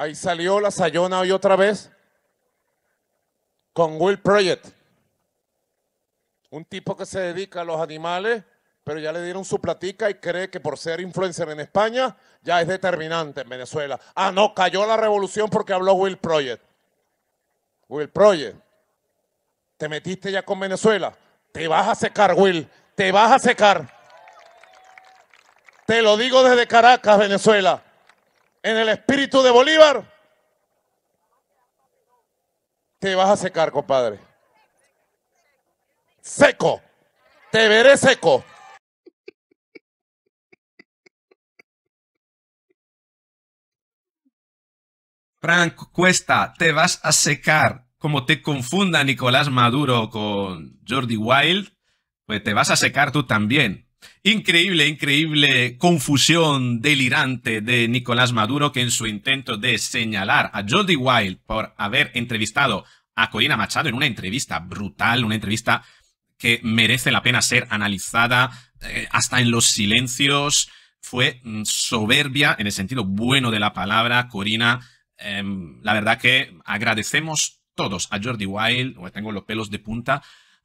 Ahí salió la Sayona hoy otra vez con Will Project. Un tipo que se dedica a los animales, pero ya le dieron su platica y cree que por ser influencer en España ya es determinante en Venezuela. Ah, no, cayó la revolución porque habló Will Project. Will Project, te metiste ya con Venezuela. Te vas a secar, Will. Te vas a secar. Te lo digo desde Caracas, Venezuela en el espíritu de Bolívar, te vas a secar, compadre. Seco. Te veré seco. Frank Cuesta, te vas a secar. Como te confunda Nicolás Maduro con Jordi Wild, pues te vas a secar tú también. Increíble, increíble confusión delirante de Nicolás Maduro que en su intento de señalar a Jordi Wild por haber entrevistado a Corina Machado en una entrevista brutal, una entrevista que merece la pena ser analizada eh, hasta en los silencios, fue mm, soberbia en el sentido bueno de la palabra, Corina. Em, la verdad que agradecemos todos a Jordi Wild, tengo los pelos de punta,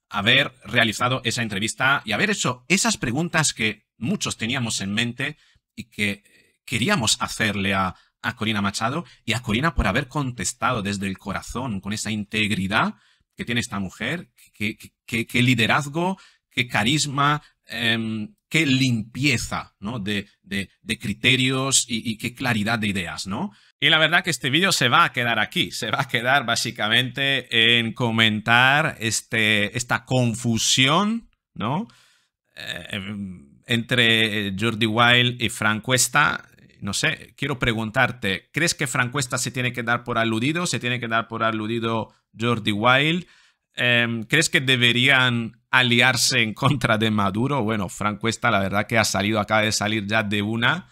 haber realizado esa entrevista y haber hecho esas preguntas que muchos teníamos en mente y que queríamos hacerle a, a Corina Machado y a Corina por haber contestado desde el corazón, con esa integridad que tiene esta mujer, qué liderazgo, qué carisma, Em, qué limpieza ¿no? de, de, criterios y, qué claridad de ideas, ¿no? Y la verdad que este vídeo se va a quedar aquí, se va a quedar básicamente en comentar este, esta confusión, ¿no? Eh, em, entre Jordi Wild y Frank Cuesta. No sé, quiero preguntarte, ¿crees que Frank Cuesta se tiene que dar por aludido? ¿Se tiene que dar por aludido Jordi Wild? Em, ¿Crees que deberían aliarse en contra de Maduro. Bueno, Franco, esta la verdad que ha salido, acaba de salir ya de una,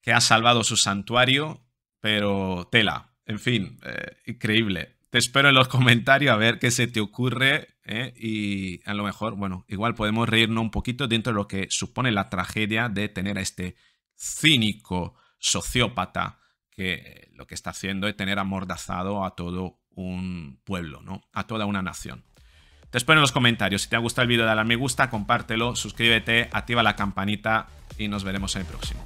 que ha salvado su santuario, pero tela. En fin, eh, increíble. Te espero en los comentarios a ver qué se te ocurre eh, y a lo mejor, bueno, igual podemos reírnos un poquito dentro de lo que supone la tragedia de tener a este cínico sociópata que eh, lo que está haciendo es tener amordazado a todo un pueblo, ¿no? A toda una nación. Te en los comentarios, si te ha gustado el vídeo dale a me gusta, compártelo, suscríbete, activa la campanita y nos veremos en el próximo.